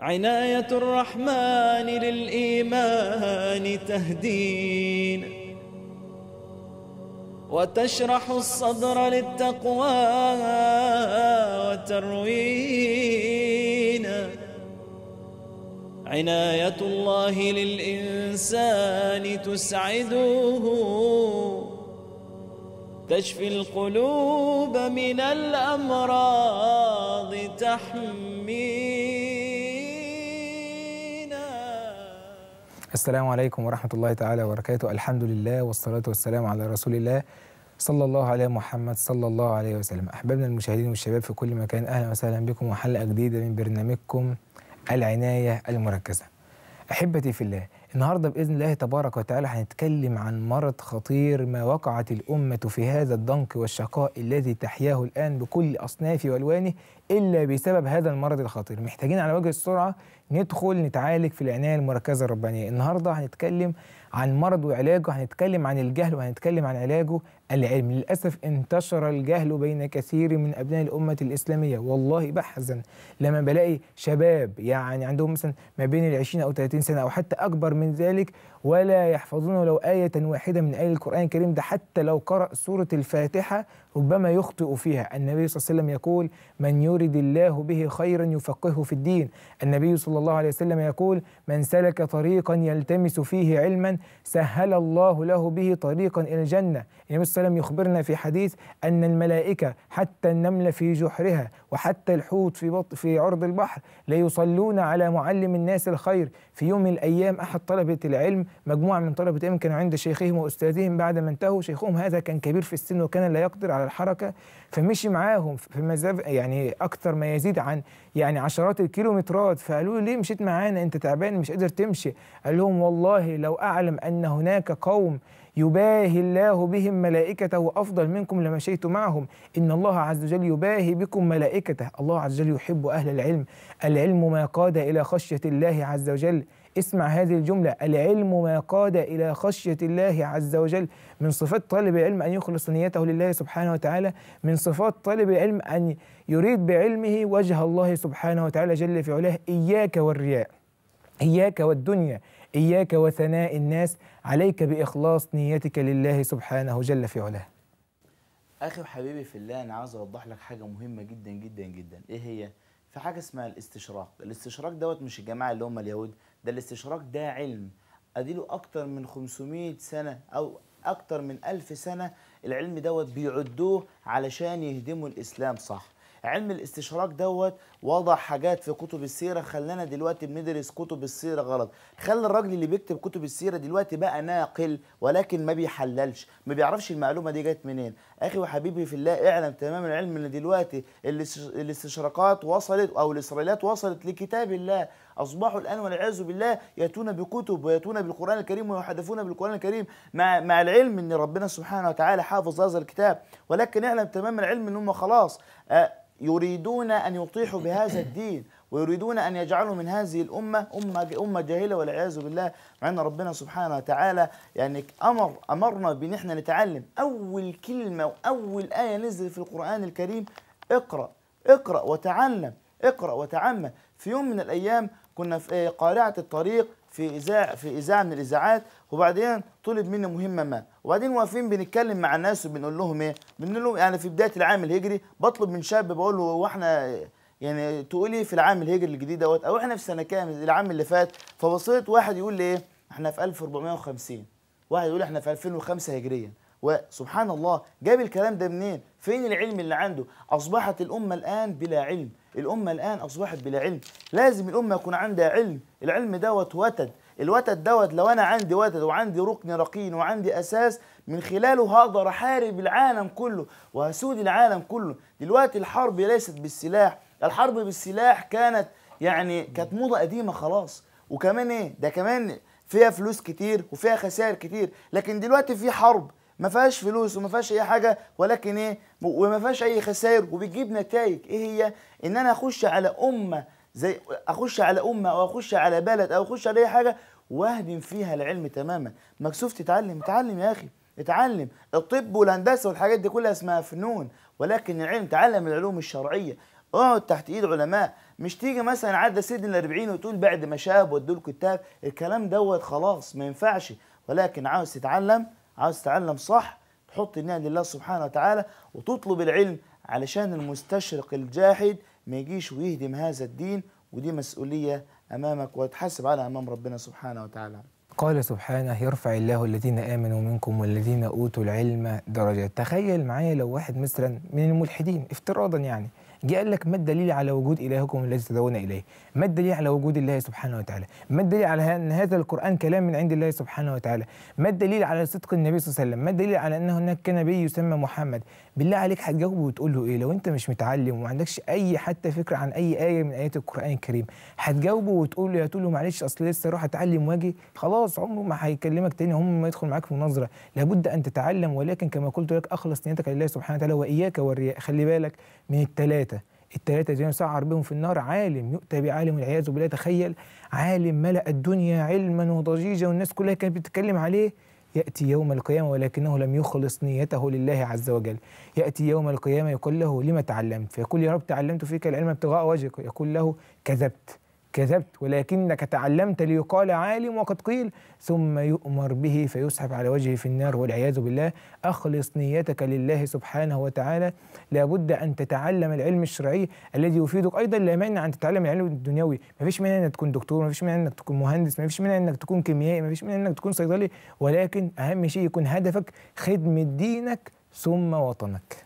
عناية الرحمن للإيمان تهدين وتشرح الصدر للتقوى وتروينا عناية الله للإنسان تسعده تشفي القلوب من الأمراض تحميه السلام عليكم ورحمة الله تعالى وبركاته الحمد لله والصلاة والسلام على رسول الله صلى الله على محمد صلى الله عليه وسلم أحبابنا المشاهدين والشباب في كل مكان أهلا وسهلا بكم وحلقة جديدة من برنامجكم العناية المركزة أحبتي في الله النهارده باذن الله تبارك وتعالى هنتكلم عن مرض خطير ما وقعت الامه في هذا الضنك والشقاء الذي تحياه الان بكل اصنافه والوانه الا بسبب هذا المرض الخطير محتاجين على وجه السرعه ندخل نتعالج في العنايه المركزه الربانيه النهارده هنتكلم عن مرض وعلاجه هنتكلم عن الجهل وهنتكلم عن علاجه العلمي للأسف انتشر الجهل بين كثير من أبناء الأمة الإسلامية والله بحزن لما بلاقي شباب يعني عندهم مثلا ما بين العشرين أو 30 سنة أو حتى أكبر من ذلك ولا يحفظون لو آية واحدة من آية القرآن الكريم ده حتى لو قرأ سورة الفاتحة ربما يخطئ فيها النبي صلى الله عليه وسلم يقول من يرد الله به خيرا يفقهه في الدين النبي صلى الله عليه وسلم يقول من سلك طريقا يلتمس فيه علما سهل الله له به طريقا إلى الجنة النبي صلى الله عليه وسلم يخبرنا في حديث أن الملائكة حتى النمل في جحرها وحتى الحوت في, بط في عرض البحر ليصلون على معلم الناس الخير في يوم من الأيام أحد طلبة العلم مجموعة من طلبة العلم كانوا عند شيخهم وأستاذهم بعد ما انتهوا شيخهم هذا كان كبير في السن وكان لا يقدر على الحركه فمشي معاهم في مزاف يعني اكثر ما يزيد عن يعني عشرات الكيلومترات فقالوا له ليه مشيت معانا انت تعبان مش قادر تمشي قال لهم والله لو اعلم ان هناك قوم يباهي الله بهم ملائكته أفضل منكم لمشيت معهم إن الله عز وجل يباهي بكم ملائكته الله عز وجل يحب أهل العلم العلم ما قاد إلى خشية الله عز وجل اسمع هذه الجملة العلم ما قاد إلى خشية الله عز وجل من صفات طالب العلم أن يخلص نيته لله سبحانه وتعالى من صفات طالب العلم أن يريد بعلمه وجه الله سبحانه وتعالى جل في علاه إياك والرياء إياك والدنيا إياك وثناء الناس عليك بإخلاص نيتك لله سبحانه جل في علاه أخي حبيبي في الله أنا عاوز أوضح لك حاجة مهمة جدا جدا جدا إيه هي؟ في حاجة اسمها الاستشراق الاستشراق دوت مش الجماعة اللي هم اليهود ده الاستشراق ده علم اديله اكتر من 500 سنه او اكتر من ألف سنه العلم دوت بيعدوه علشان يهدموا الاسلام صح علم الاستشراق دوت وضع حاجات في كتب السيره خلانا دلوقتي بندرس كتب السيره غلط خلى الراجل اللي بيكتب كتب السيره دلوقتي بقى ناقل ولكن ما بيحللش ما بيعرفش المعلومه دي جت منين اخي وحبيبي في الله اعلم تمام العلم ان دلوقتي الاستشراقات وصلت او الاسرائيليات وصلت لكتاب الله اصبحوا الان والعياذ بالله ياتون بكتب وياتون بالقران الكريم ويحدثون بالقران الكريم مع مع العلم ان ربنا سبحانه وتعالى حافظ هذا الكتاب ولكن اعلم تمام العلم ان هم خلاص يريدون ان يطيحوا بهذا الدين ويريدون ان يجعلوا من هذه الامه امه امه جاهله والعياذ بالله مع ان ربنا سبحانه وتعالى يعني امر امرنا بان احنا نتعلم اول كلمه واول ايه نزلت في القران الكريم اقرا اقرا وتعلم اقرا وتعمد في يوم من الايام كنا في إيه، قارعه الطريق في اذاعه في اذاعه من الاذاعات وبعدين طلب مني مهمه ما وبعدين واقفين بنتكلم مع الناس وبنقول لهم ايه بنقول لهم يعني في بدايه العام الهجري بطلب من شاب بقول له هو احنا يعني تقولي إيه في العام الهجري الجديد دوت او احنا في سنه كام العام اللي فات فبصيت واحد يقول لي ايه احنا في 1450 واحد يقول احنا في 2005 هجريا وسبحان الله جاب الكلام ده منين فين العلم اللي عنده اصبحت الامه الان بلا علم الامه الان اصبحت بلا علم لازم الامه يكون عندها علم العلم دوت وتد الوتد دوت لو انا عندي وتد وعندي ركن رقين وعندي اساس من خلاله هقدر احارب العالم كله وهسود العالم كله دلوقتي الحرب ليست بالسلاح الحرب بالسلاح كانت يعني كانت موضه قديمه خلاص وكمان ايه ده كمان فيها فلوس كتير وفيها خسائر كتير لكن دلوقتي في حرب ما فيهاش فلوس وما فيهاش اي حاجه ولكن ايه وما فيهاش اي خسائر وبتجيب نتائج ايه هي ان انا اخش على امه زي اخش على امه او اخش على بلد او اخش على اي حاجه واهدم فيها العلم تماما مكسوف تتعلم اتعلم يا اخي اتعلم الطب والهندسه والحاجات دي كلها اسمها فنون ولكن العلم تعلم العلوم الشرعيه اقعد تحت ايد علماء مش تيجي مثلا عدى ال الاربعين وتقول بعد ما شاب ودوا الكتاب الكلام دوت خلاص ما ينفعش ولكن عاوز تتعلم عاوز تتعلم صح تحط النية لله سبحانه وتعالى وتطلب العلم علشان المستشرق الجاحد ما يجيش ويهدم هذا الدين ودي مسؤولية أمامك وتحاسب على أمام ربنا سبحانه وتعالى قال سبحانه يرفع الله الذين آمنوا منكم والذين أوتوا العلم درجات تخيل معايا لو واحد مثلا من الملحدين افتراضا يعني جه قال لك ما الدليل على وجود الهكم الذي تدعون اليه ما الدليل على وجود الله سبحانه وتعالى ما الدليل على ان هذا القران كلام من عند الله سبحانه وتعالى ما الدليل على صدق النبي صلى الله عليه وسلم ما الدليل على ان هناك نبي يسمى محمد بالله عليك هتجاوبه وتقول له ايه لو انت مش متعلم وما عندكش اي حتى فكره عن اي ايه من ايات القران الكريم هتجاوبه وتقول له يا تقول له معلش اصل لسه اروح اتعلم واجي خلاص عمره ما هيكلمك تاني هم ما يدخل معاك في مناظره لابد ان تتعلم ولكن كما قلت لك اخلص نيتك لله سبحانه وتعالى واياك والرياء خلي بالك من الثلاثه الثلاثه دول سعر بهم في النار عالم يؤتى بعالم والعياذ بالله تخيل عالم ملا الدنيا علما وضجيجا والناس كلها كانت بتتكلم عليه يأتي يوم القيامة ولكنه لم يخلص نيته لله عز وجل يأتي يوم القيامة يقول له لما تعلمت فيقول يا رب تعلمت فيك العلم ابتغاء وجهك يقول له كذبت كذبت ولكنك تعلمت ليقال عالم وقد قيل ثم يؤمر به فيسحب على وجهه في النار والعياذ بالله أخلص نيتك لله سبحانه وتعالى لابد أن تتعلم العلم الشرعي الذي يفيدك أيضا لا مانع أن تتعلم العلم الدنيوي ما فيش مانع أنك تكون دكتور ما فيش مانع أنك تكون مهندس ما فيش مانع أنك تكون كيميائي ما فيش مانع أنك تكون صيدلي ولكن أهم شيء يكون هدفك خدمة دينك ثم وطنك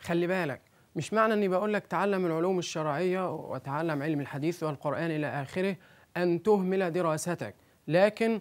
خلي بالك مش معنى اني بقول لك تعلم العلوم الشرعيه وتعلم علم الحديث والقران الى اخره ان تهمل دراستك لكن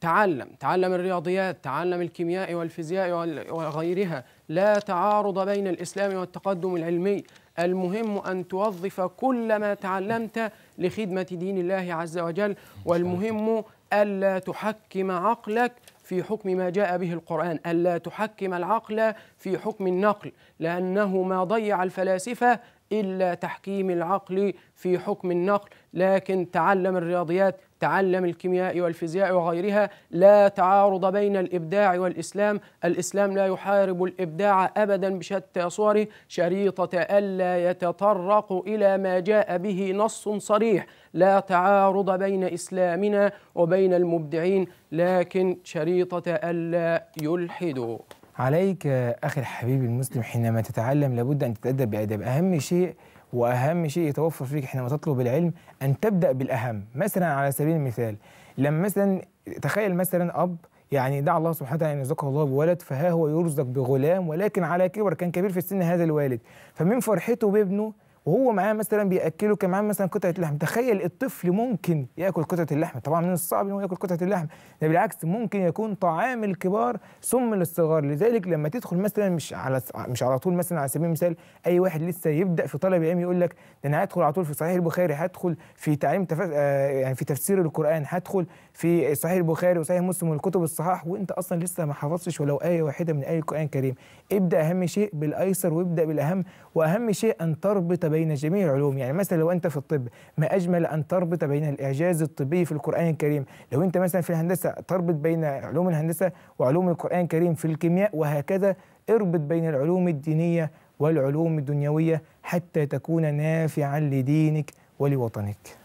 تعلم تعلم الرياضيات تعلم الكيمياء والفيزياء وغيرها لا تعارض بين الاسلام والتقدم العلمي المهم ان توظف كل ما تعلمت لخدمه دين الله عز وجل والمهم الا تحكم عقلك في حكم ما جاء به القرآن ألا تحكم العقل في حكم النقل لأنه ما ضيع الفلاسفة إلا تحكيم العقل في حكم النقل لكن تعلم الرياضيات تعلم الكيمياء والفيزياء وغيرها لا تعارض بين الإبداع والإسلام الإسلام لا يحارب الإبداع أبدا بشتى صوره شريطة ألا يتطرق إلى ما جاء به نص صريح لا تعارض بين إسلامنا وبين المبدعين لكن شريطة ألا يلحدوا عليك أخي الحبيب المسلم حينما تتعلم لابد أن تتأدب بأدب أهم شيء واهم شيء يتوفر فيك حينما تطلب العلم ان تبدا بالاهم مثلا على سبيل المثال لما مثلا تخيل مثلا اب يعني دعا الله سبحانه وتعالى ان يرزقه الله بولد فها هو يرزق بغلام ولكن على كبر كان كبير في السن هذا الوالد فمن فرحته بابنه وهو معاه مثلا بياكله كان معاه مثلا قطعه لحم تخيل الطفل ممكن ياكل قطعه اللحم طبعا من الصعب ان هو ياكل قطعه اللحم ده بالعكس ممكن يكون طعام الكبار سم للصغار لذلك لما تدخل مثلا مش على مش على طول مثلا على سبيل المثال اي واحد لسه يبدا في طلب العلم يقول لك ده انا هدخل على طول في صحيح البخاري هدخل في تعليم تف... آه يعني في تفسير القران هدخل في صحيح البخاري وصحيح مسلم والكتب الصحاح وانت اصلا لسه ما حفظتش ولو ايه واحده من اي القران الكريم ابدا اهم شيء بالايسر وابدا بالاهم واهم شيء ان تربط بين جميع العلوم يعني مثلا لو أنت في الطب ما أجمل أن تربط بين الإعجاز الطبي في القرآن الكريم لو أنت مثلا في الهندسة تربط بين علوم الهندسة وعلوم القرآن الكريم في الكيمياء وهكذا اربط بين العلوم الدينية والعلوم الدنيوية حتى تكون نافعا لدينك ولوطنك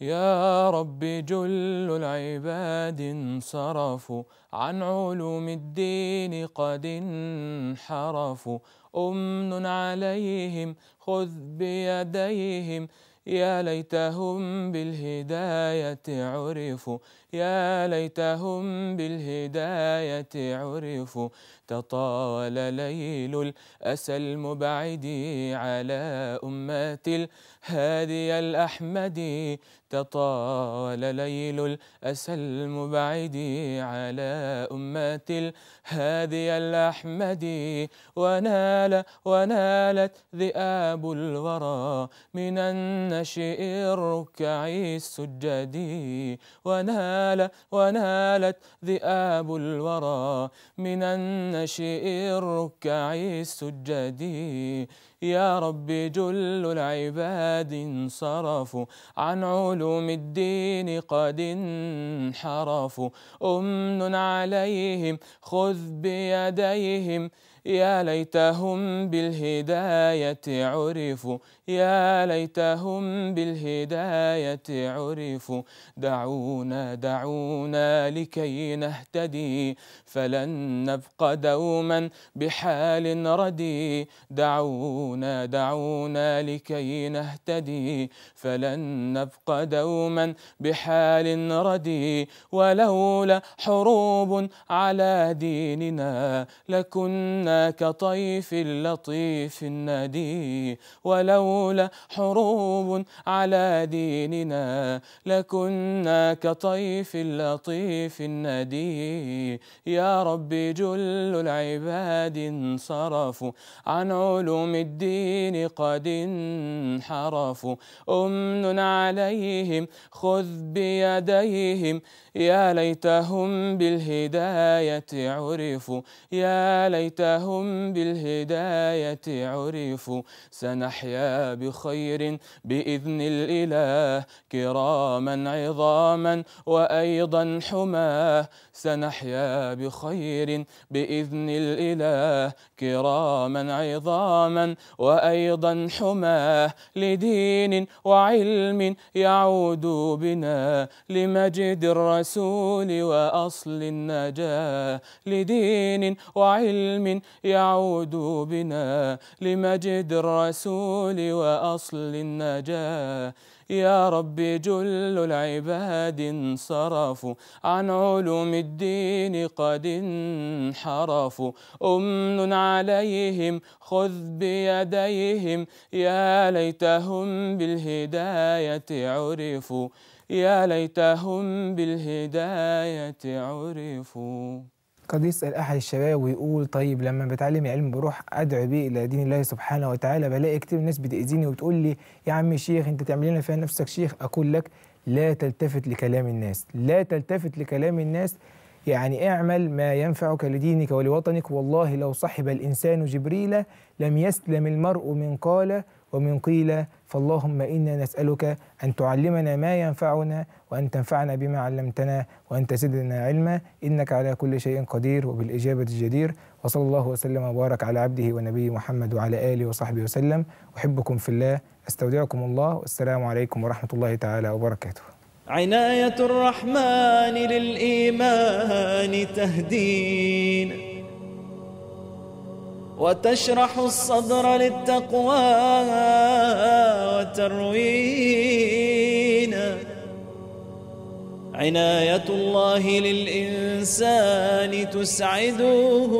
يا رب جل العباد انصرفوا عن علوم الدين قد انحرفوا أمن عليهم خذ بيديهم يا ليتهم بالهداية عرفوا يا ليتهم بالهداية عرفوا تطاول ليل الأسى المبعد على أمة الهادي الأحمد تطاول ليل الأسى المبعد على أمة الهادي الأحمدي ونال ونالت ذئاب الورى من النشئ الركع السجدي ونال ونالت ذئاب الورى من النشئ الركع السجدي يا رب جل العباد انصرفوا عن علوم الدين قد انحرفوا أمن عليهم خذ بيديهم يا ليتهم بالهداية عرفوا يا ليتهم بالهداية عرفوا دعونا دعونا لكي نهتدي فلن نبقى دوما بحال ردي دعونا دعونا لكي نهتدي فلن نبقى دوما بحال ردي ولولا حروب على ديننا لكنا كطيف لطيف الندي ولولا حروب على ديننا لكنا كطيف لطيف الندي يا رب جل العباد انصرفوا عن علوم الدين قد انحرفوا أمن عليهم خذ بيديهم يا ليتهم بالهداية عرفوا يا ليتهم هم بالهداية عرفوا سنحيا بخير بإذن الإله كراما عظاما وأيضا حماه سنحيا بخير بإذن الإله كراما عظاما وأيضا حماه لدين وعلم يعود بنا لمجد الرسول وأصل النجاة لدين وعلم يعود بنا لمجد الرسول وأصل النجاة يا رب جل العباد انصرفوا عن علوم الدين قد انحرفوا أمن عليهم خذ بيديهم يا ليتهم بالهداية عرفوا يا ليتهم بالهداية عرفوا قد يسأل أحد الشباب ويقول طيب لما بتعلم علم بروح أدعو بيه إلى دين الله سبحانه وتعالى بلاقي كتير ناس بتأذيني وبتقول لي يا عم شيخ أنت تعمل لنا فيها نفسك شيخ أقول لك لا تلتفت لكلام الناس لا تلتفت لكلام الناس يعني اعمل ما ينفعك لدينك ولوطنك والله لو صحب الإنسان جبريل لم يسلم المرء من قال ومن قيل فاللهم إنا نسألك أن تعلمنا ما ينفعنا وأن تنفعنا بما علمتنا وأن تزدنا علما إنك على كل شيء قدير وبالإجابة الجدير وصلى الله وسلم وبارك على عبده ونبي محمد وعلى آله وصحبه وسلم أحبكم في الله أستودعكم الله والسلام عليكم ورحمة الله تعالى وبركاته عناية الرحمن للإيمان تهدين وتشرح الصدر للتقوى وتروينا عناية الله للإنسان تسعده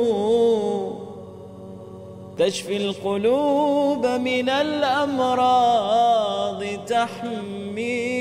تشفي القلوب من الأمراض تحميه